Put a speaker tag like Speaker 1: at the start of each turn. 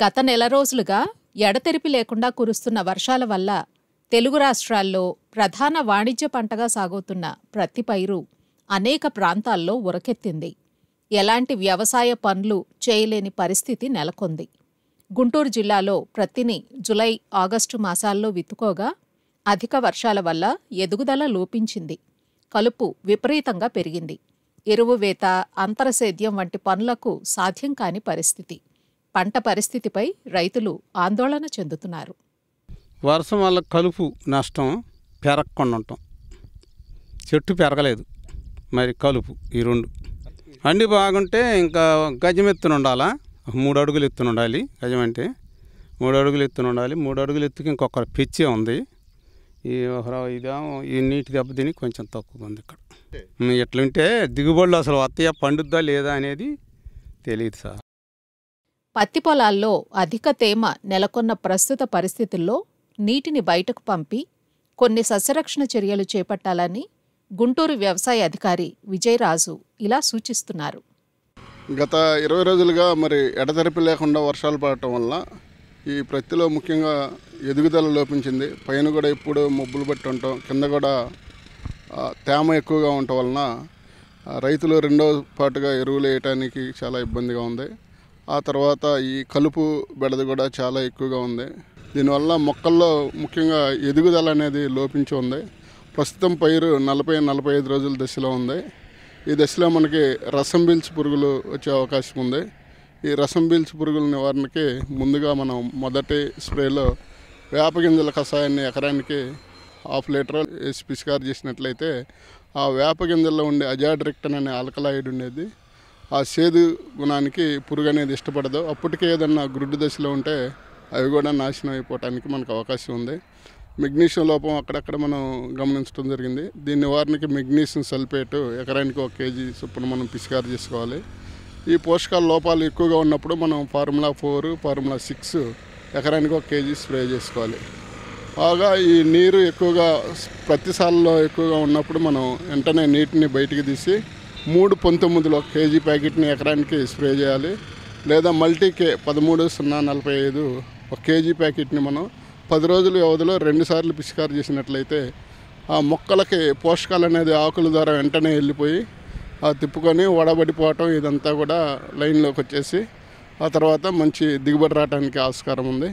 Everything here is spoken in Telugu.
Speaker 1: గత నెల రోజులుగా ఎడతెరిపి లేకుండా కురుస్తున్న వర్షాల వల్ల తెలుగు రాష్ట్రాల్లో ప్రధాన వాణిజ్య పంటగా సాగుతున్న ప్రతి పైరు అనేక ప్రాంతాల్లో ఉరకెత్తింది ఎలాంటి వ్యవసాయ పనులు చేయలేని పరిస్థితి నెలకొంది గుంటూరు జిల్లాలో ప్రతిని జులై ఆగస్టు మాసాల్లో విత్తుకోగా అధిక వర్షాల వల్ల ఎదుగుదల లోపించింది కలుపు విపరీతంగా పెరిగింది ఎరువువేత అంతరసేద్యం వంటి పనులకు సాధ్యం కాని పరిస్థితి పంట పరిస్థితిపై రైతులు ఆందోళన చెందుతున్నారు
Speaker 2: వర్షం వల్ల కలుపు నష్టం పెరగకుండా ఉంటాం చెట్టు పెరగలేదు మరి కలుపు ఈ రెండు అన్నీ బాగుంటే ఇంకా గజం ఎత్తున ఉండాలా మూడు అడుగులు ఎత్తున ఉండాలి గజం అంటే మూడు అడుగులు ఎత్తున ఉండాలి మూడు అడుగులు ఎత్తుకి ఇంకొక పిచ్చే ఉంది ఈ ఇదేమో ఈ నీటి దెబ్బ తిని కొంచెం తక్కువ ఉంది ఇక్కడ ఎట్లుంటే దిగుబడులు అసలు వస్తాయా పండుద్దా లేదా అనేది తెలియదు సార్
Speaker 1: పత్తి పొలాల్లో అధిక తేమ నెలకొన్న ప్రస్తుత పరిస్థితుల్లో నీటిని బయటకు పంపి కొన్ని సస్యరక్షణ చర్యలు చేపట్టాలని గుంటూరు వ్యవసాయ అధికారి విజయరాజు ఇలా సూచిస్తున్నారు
Speaker 3: గత ఇరవై రోజులుగా మరి ఎడతెరిపి లేకుండా వర్షాలు పడటం వల్ల ఈ ప్రత్తిలో ముఖ్యంగా ఎదుగుదల లోపించింది పైన కూడా ఇప్పుడు మబ్బులు పట్టి ఉండటం కింద కూడా తేమ ఎక్కువగా ఉండటం వలన రైతులు రెండో పాటుగా ఎరువులు వేయటానికి చాలా ఇబ్బందిగా ఉంది ఆ తర్వాత ఈ కలుపు బెడద కూడా చాలా ఎక్కువగా ఉంది దీనివల్ల మొక్కల్లో ముఖ్యంగా ఎదుగుదల అనేది లోపించి ఉంది ప్రస్తుతం పైరు నలభై నలభై ఐదు రోజుల దశలో ఉంది ఈ దశలో మనకి రసం బీల్స్ పురుగులు వచ్చే అవకాశం ఉంది ఈ రసం బీల్స్ పురుగుల నివారణకి ముందుగా మనం మొదటి స్ప్రేలో వేపగింజల కషాయాన్ని ఎకరానికి హాఫ్ లీటర్ వేసి పిసికారు చేసినట్లయితే ఆ వేపగింజల్లో ఉండే అజాడ్రిక్టన్ అనే ఆల్కలాయిడ్ ఉండేది ఆ సేదు గుణానికి పురుగు అనేది ఇష్టపడదు అప్పటికే ఏదన్నా గ్రుడ్డు దశలో ఉంటే అవి కూడా నాశనం అయిపోవటానికి మనకు అవకాశం ఉంది మెగ్నీషియం లోపం అక్కడక్కడ మనం గమనించడం జరిగింది దీని నివారణకి మెగ్నీషియం సల్ఫేట్ ఎకరానికి ఒక కేజీ చొప్పున మనం పిసికారు చేసుకోవాలి ఈ పోషకాల లోపాలు ఎక్కువగా ఉన్నప్పుడు మనం ఫార్ములా ఫోర్ ఫార్ములా సిక్స్ ఎకరానికి ఒక కేజీ స్ప్రే చేసుకోవాలి బాగా ఈ నీరు ఎక్కువగా ప్రతిసార్లో ఎక్కువగా ఉన్నప్పుడు మనం వెంటనే నీటిని బయటికి తీసి మూడు పంతొమ్మిదిలో కేజీ ప్యాకెట్ని ఎకరానికి స్ప్రే చేయాలి లేదా మల్టీ కే పదమూడు సున్నా నలభై ఐదు ఒక కేజీ ప్యాకెట్ని మనం పది రోజుల వ్యవధిలో రెండుసార్లు పిచికారు చేసినట్లయితే ఆ మొక్కలకి పోషకాలు అనేది ఆకుల ద్వారా వెంటనే వెళ్ళిపోయి ఆ తిప్పుకొని వడబడిపోవటం ఇదంతా కూడా లైన్లోకి వచ్చేసి ఆ తర్వాత మంచి దిగుబడి రావడానికి ఆస్కారం ఉంది